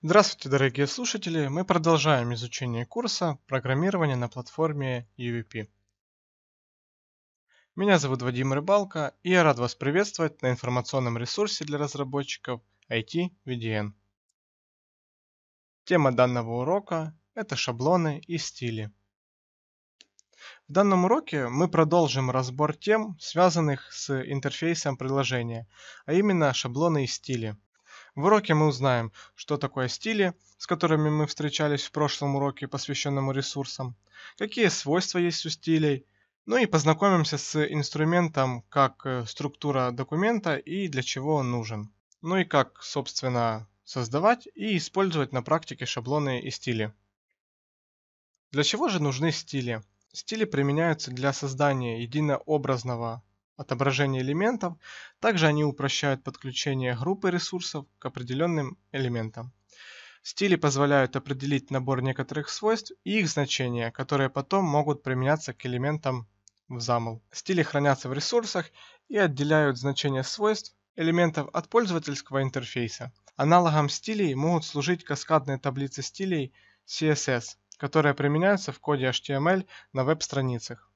Здравствуйте, дорогие слушатели! Мы продолжаем изучение курса программирования на платформе UVP». Меня зовут Вадим Рыбалко, и я рад вас приветствовать на информационном ресурсе для разработчиков IT VDN. Тема данного урока – это шаблоны и стили. В данном уроке мы продолжим разбор тем, связанных с интерфейсом приложения, а именно шаблоны и стили – в уроке мы узнаем, что такое стили, с которыми мы встречались в прошлом уроке, посвященному ресурсам, какие свойства есть у стилей, ну и познакомимся с инструментом, как э, структура документа и для чего он нужен. Ну и как, собственно, создавать и использовать на практике шаблоны и стили. Для чего же нужны стили? Стили применяются для создания единообразного отображение элементов. Также они упрощают подключение группы ресурсов к определенным элементам. Стили позволяют определить набор некоторых свойств и их значения, которые потом могут применяться к элементам в замл. Стили хранятся в ресурсах и отделяют значения свойств элементов от пользовательского интерфейса. Аналогом стилей могут служить каскадные таблицы стилей CSS, которые применяются в коде HTML на веб-страницах.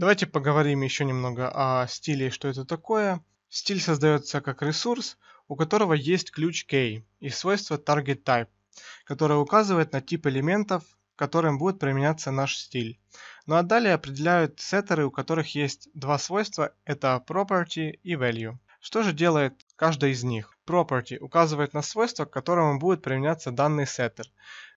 Давайте поговорим еще немного о стиле и что это такое. Стиль создается как ресурс, у которого есть ключ key и свойство target type, которое указывает на тип элементов, которым будет применяться наш стиль. Ну а далее определяют сеттеры, у которых есть два свойства, это property и value. Что же делает каждая из них? Property указывает на свойство, к которому будет применяться данный сеттер.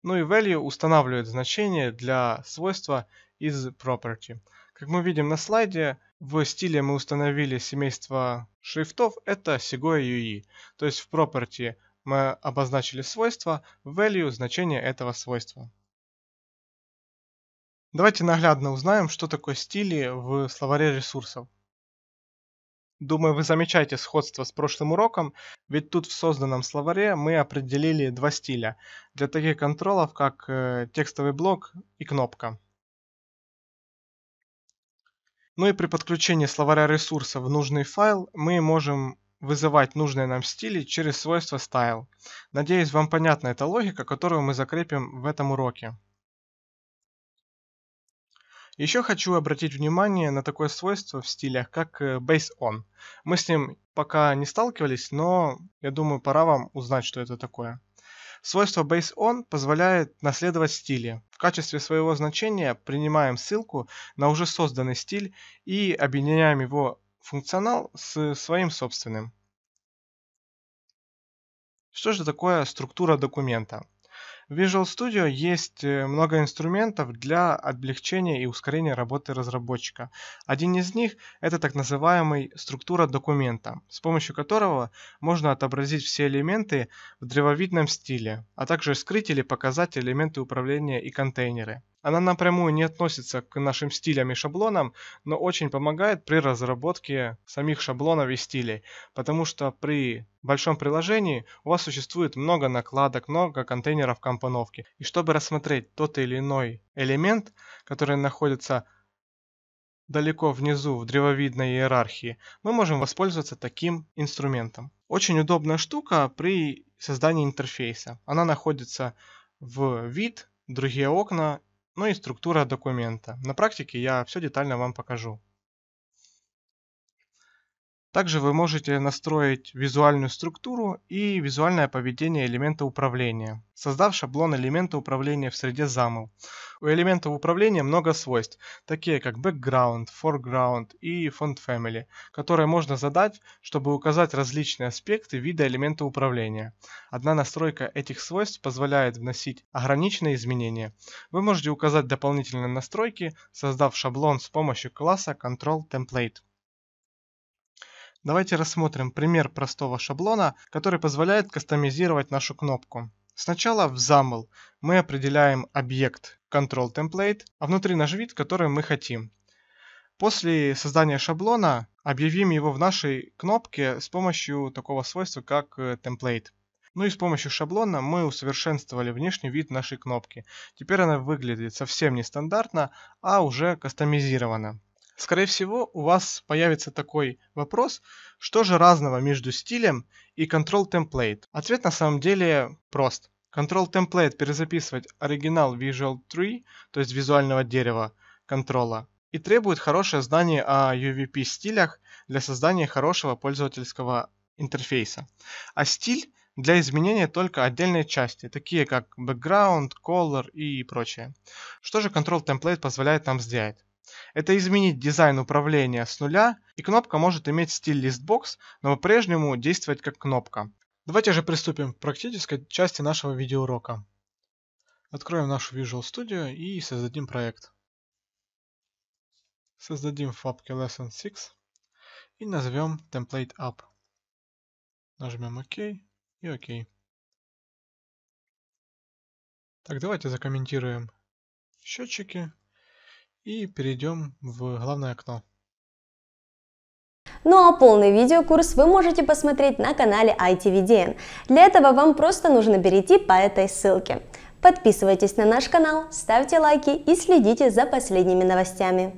Ну и value устанавливает значение для свойства из property. Как мы видим на слайде, в стиле мы установили семейство шрифтов, это Segoe UI. E. То есть в property мы обозначили свойство, value значение этого свойства. Давайте наглядно узнаем, что такое стили в словаре ресурсов. Думаю, вы замечаете сходство с прошлым уроком, ведь тут в созданном словаре мы определили два стиля для таких контролов, как э, текстовый блок и кнопка. Ну и при подключении словаря ресурса в нужный файл мы можем вызывать нужные нам стили через свойство style. Надеюсь, вам понятна эта логика, которую мы закрепим в этом уроке. Еще хочу обратить внимание на такое свойство в стилях, как э, base on. Мы с ним пока не сталкивались, но я думаю, пора вам узнать, что это такое. Свойство BaseOn позволяет наследовать стили. В качестве своего значения принимаем ссылку на уже созданный стиль и объединяем его функционал с своим собственным. Что же такое структура документа? В Visual Studio есть э, много инструментов для облегчения и ускорения работы разработчика. Один из них – это так называемый структура документа, с помощью которого можно отобразить все элементы в древовидном стиле, а также скрыть или показать элементы управления и контейнеры. Она напрямую не относится к нашим стилям и шаблонам, но очень помогает при разработке самих шаблонов и стилей, потому что при большом приложении у вас существует много накладок, много контейнеров компоновки. И чтобы рассмотреть тот или иной элемент, который находится далеко внизу в древовидной иерархии, мы можем воспользоваться таким инструментом. Очень удобная штука при создании интерфейса. Она находится в вид, другие окна ну и структура документа. На практике я все детально вам покажу. Также вы можете настроить визуальную структуру и визуальное поведение элемента управления, создав шаблон элемента управления в среде XAML. У элементов управления много свойств, такие как background, foreground и font family, которые можно задать, чтобы указать различные аспекты вида элемента управления. Одна настройка этих свойств позволяет вносить ограниченные изменения. Вы можете указать дополнительные настройки, создав шаблон с помощью класса control template. Давайте рассмотрим пример простого шаблона, который позволяет кастомизировать нашу кнопку. Сначала в замыл мы определяем объект Control Template, а внутри наш вид, который мы хотим. После создания шаблона объявим его в нашей кнопке с помощью такого свойства, как э, Template. Ну и с помощью шаблона мы усовершенствовали внешний вид нашей кнопки. Теперь она выглядит совсем нестандартно, а уже кастомизирована скорее всего, у вас появится такой вопрос, что же разного между стилем и Control Template? Ответ на самом деле прост. Control Template перезаписывает оригинал Visual Tree, то есть визуального дерева контрола, и требует хорошее знание о UVP стилях для создания хорошего пользовательского интерфейса. А стиль для изменения только отдельные части, такие как background, color и прочее. Что же Control Template позволяет нам сделать? Это изменить дизайн управления с нуля, и кнопка может иметь стиль ListBox, но по-прежнему действовать как кнопка. Давайте же приступим к практической части нашего видеоурока. Откроем нашу Visual Studio и создадим проект. Создадим в папке Lesson 6 и назовем Template App. Нажмем ОК и ОК. Так, давайте закомментируем счетчики и перейдем в главное окно. Ну а полный видеокурс вы можете посмотреть на канале ITVDN. Для этого вам просто нужно перейти по этой ссылке. Подписывайтесь на наш канал, ставьте лайки и следите за последними новостями.